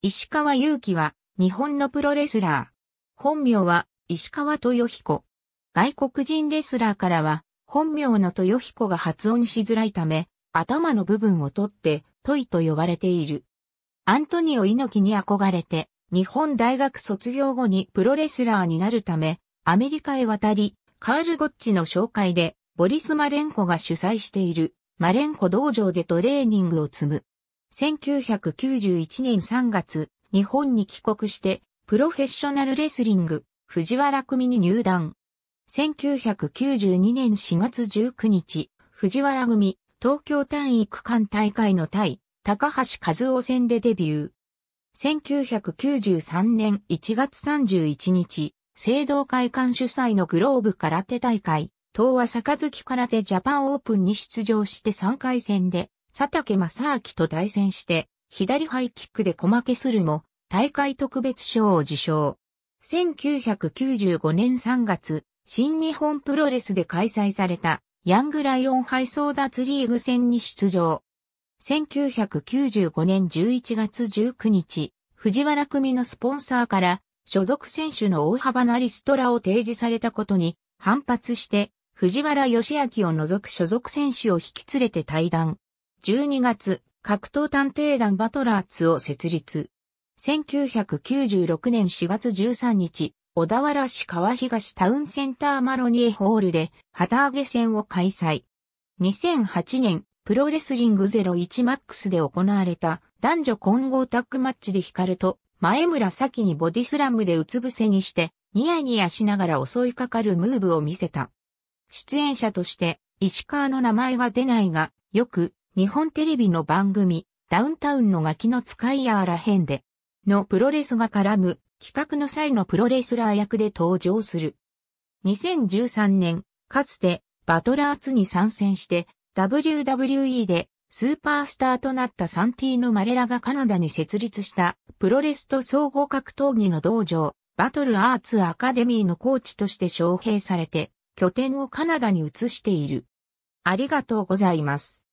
石川祐希は、日本のプロレスラー。本名は、石川豊彦。外国人レスラーからは、本名の豊彦が発音しづらいため、頭の部分を取って、トイと呼ばれている。アントニオ猪木に憧れて、日本大学卒業後にプロレスラーになるため、アメリカへ渡り、カール・ゴッチの紹介で、ボリス・マレンコが主催している、マレンコ道場でトレーニングを積む。1991年3月、日本に帰国して、プロフェッショナルレスリング、藤原組に入団。1992年4月19日、藤原組、東京単位区間大会の対、高橋和夫戦でデビュー。1993年1月31日、聖堂会館主催のグローブ空手大会、東和坂月空手ジャパンオープンに出場して3回戦で、佐竹正明と対戦して、左ハイキックで小負けするも、大会特別賞を受賞。1995年3月、新日本プロレスで開催された、ヤングライオンハー争奪リーグ戦に出場。1995年11月19日、藤原組のスポンサーから、所属選手の大幅なリストラを提示されたことに、反発して、藤原義明を除く所属選手を引き連れて対談。12月、格闘探偵団バトラーツを設立。1996年4月13日、小田原市川東タウンセンターマロニエホールで旗揚げ戦を開催。2008年、プロレスリング01マックスで行われた男女混合タッグマッチで光ると前村先にボディスラムでうつ伏せにしてニヤニヤしながら襲いかかるムーブを見せた。出演者として石川の名前が出ないが、よく日本テレビの番組、ダウンタウンのガキの使いやあらへんで、のプロレスが絡む企画の際のプロレスラー役で登場する。2013年、かつてバトラー2に参戦して WWE でスーパースターとなったサンティーヌ・マレラがカナダに設立したプロレスと総合格闘技の道場バトルアーツアカデミーのコーチとして招聘されて拠点をカナダに移している。ありがとうございます。